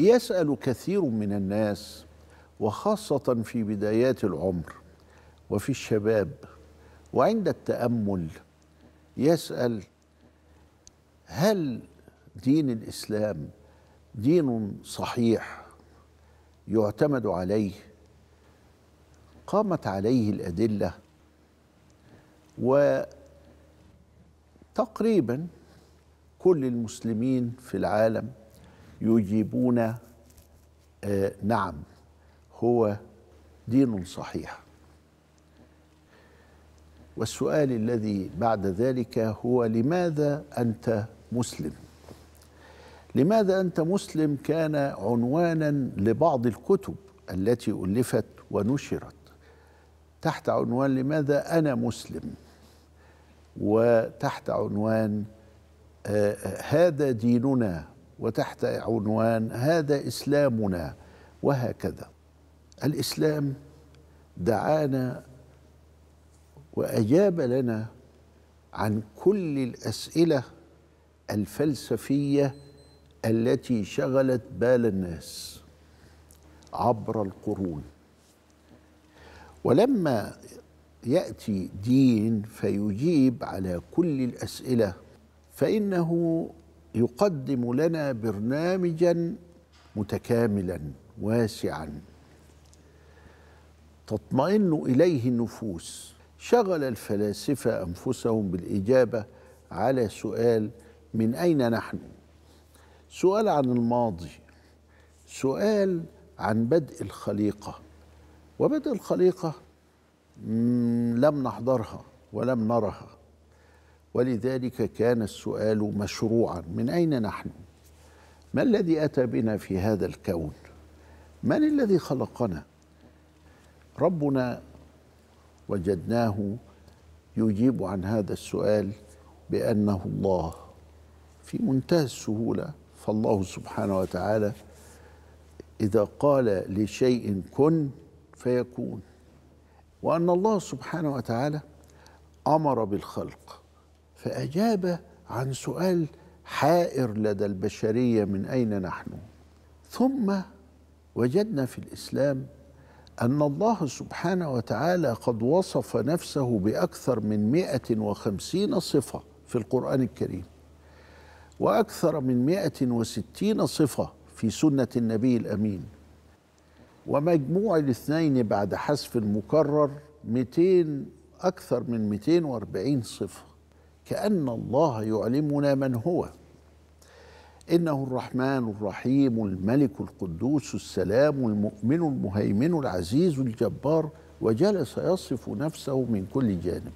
يسأل كثير من الناس وخاصة في بدايات العمر وفي الشباب وعند التأمل يسأل هل دين الإسلام دين صحيح يعتمد عليه قامت عليه الأدلة وتقريبا كل المسلمين في العالم يجيبون آه نعم هو دين صحيح والسؤال الذي بعد ذلك هو لماذا انت مسلم لماذا انت مسلم كان عنوانا لبعض الكتب التي الفت ونشرت تحت عنوان لماذا انا مسلم وتحت عنوان آه, آه، هذا ديننا وتحت عنوان هذا اسلامنا وهكذا الاسلام دعانا واجاب لنا عن كل الاسئله الفلسفيه التي شغلت بال الناس عبر القرون ولما ياتي دين فيجيب على كل الاسئله فانه يقدم لنا برنامجا متكاملا واسعا تطمئن اليه النفوس شغل الفلاسفه انفسهم بالاجابه على سؤال من اين نحن سؤال عن الماضي سؤال عن بدء الخليقه وبدء الخليقه لم نحضرها ولم نرها ولذلك كان السؤال مشروعا من أين نحن؟ ما الذي أتى بنا في هذا الكون؟ من الذي خلقنا؟ ربنا وجدناه يجيب عن هذا السؤال بأنه الله في منتهى السهولة فالله سبحانه وتعالى إذا قال لشيء كن فيكون وأن الله سبحانه وتعالى أمر بالخلق فأجاب عن سؤال حائر لدى البشرية من أين نحن ثم وجدنا في الإسلام أن الله سبحانه وتعالى قد وصف نفسه بأكثر من مائة وخمسين صفة في القرآن الكريم وأكثر من مائة وستين صفة في سنة النبي الأمين ومجموع الاثنين بعد حذف المكرر 200 أكثر من 240 صفة كأن الله يعلمنا من هو إنه الرحمن الرحيم الملك القدوس السلام المؤمن المهيمن العزيز الجبار وجلس يصف نفسه من كل جانب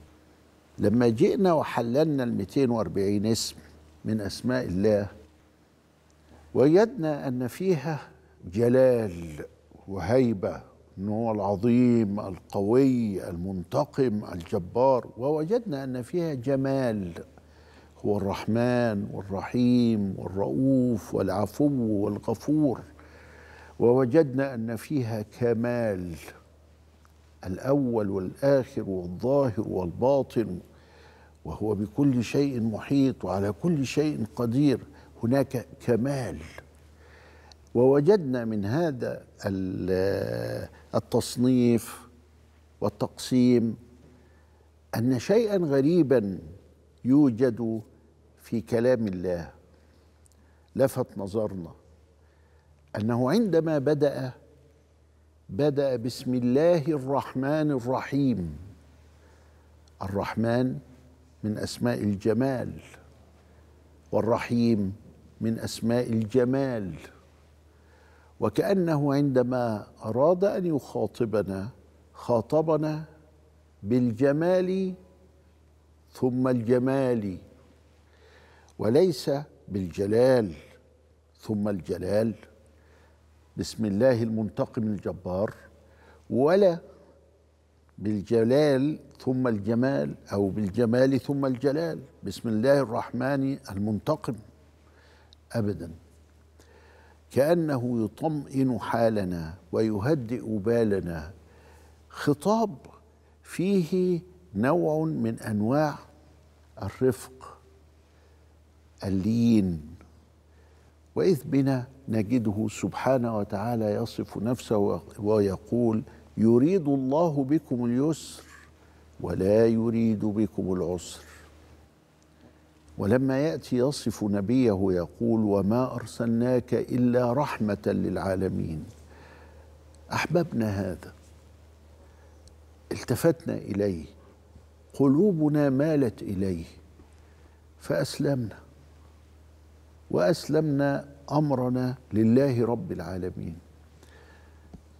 لما جئنا وحللنا ال 240 اسم من أسماء الله وجدنا أن فيها جلال وهيبة من هو العظيم القوي المنتقم الجبار ووجدنا ان فيها جمال هو الرحمن والرحيم والرؤوف والعفو والغفور ووجدنا ان فيها كمال الاول والاخر والظاهر والباطن وهو بكل شيء محيط وعلى كل شيء قدير هناك كمال ووجدنا من هذا التصنيف والتقسيم ان شيئا غريبا يوجد في كلام الله لفت نظرنا انه عندما بدا بدا بسم الله الرحمن الرحيم الرحمن من اسماء الجمال والرحيم من اسماء الجمال وكأنه عندما أراد أن يخاطبنا خاطبنا بالجمال ثم الجمال وليس بالجلال ثم الجلال بسم الله المنتقم الجبار ولا بالجلال ثم الجمال او بالجمال ثم الجلال بسم الله الرحمن المنتقم ابدا كانه يطمئن حالنا ويهدئ بالنا خطاب فيه نوع من انواع الرفق اللين واذ بنا نجده سبحانه وتعالى يصف نفسه ويقول يريد الله بكم اليسر ولا يريد بكم العسر ولما ياتي يصف نبيه يقول وما ارسلناك الا رحمه للعالمين احببنا هذا التفتنا اليه قلوبنا مالت اليه فاسلمنا واسلمنا امرنا لله رب العالمين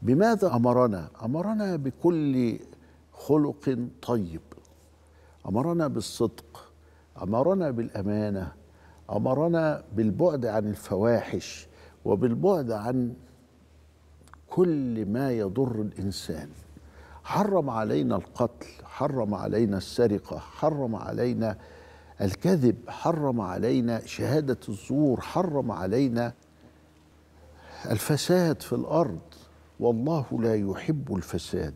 بماذا امرنا امرنا بكل خلق طيب امرنا بالصدق امرنا بالامانه امرنا بالبعد عن الفواحش وبالبعد عن كل ما يضر الانسان حرم علينا القتل حرم علينا السرقه حرم علينا الكذب حرم علينا شهاده الزور حرم علينا الفساد في الارض والله لا يحب الفساد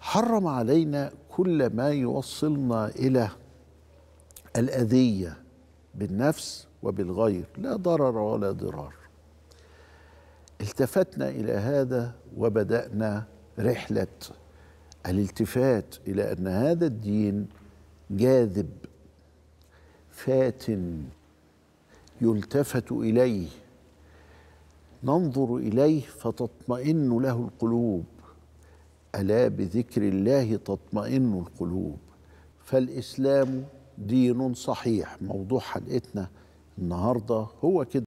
حرم علينا كل ما يوصلنا الى الأذية بالنفس وبالغير لا ضرر ولا ضرار التفتنا إلى هذا وبدأنا رحلة الالتفات إلى أن هذا الدين جاذب فاتن يلتفت إليه ننظر إليه فتطمئن له القلوب ألا بذكر الله تطمئن القلوب فالإسلام دين صحيح موضوع حلقتنا النهارده هو كده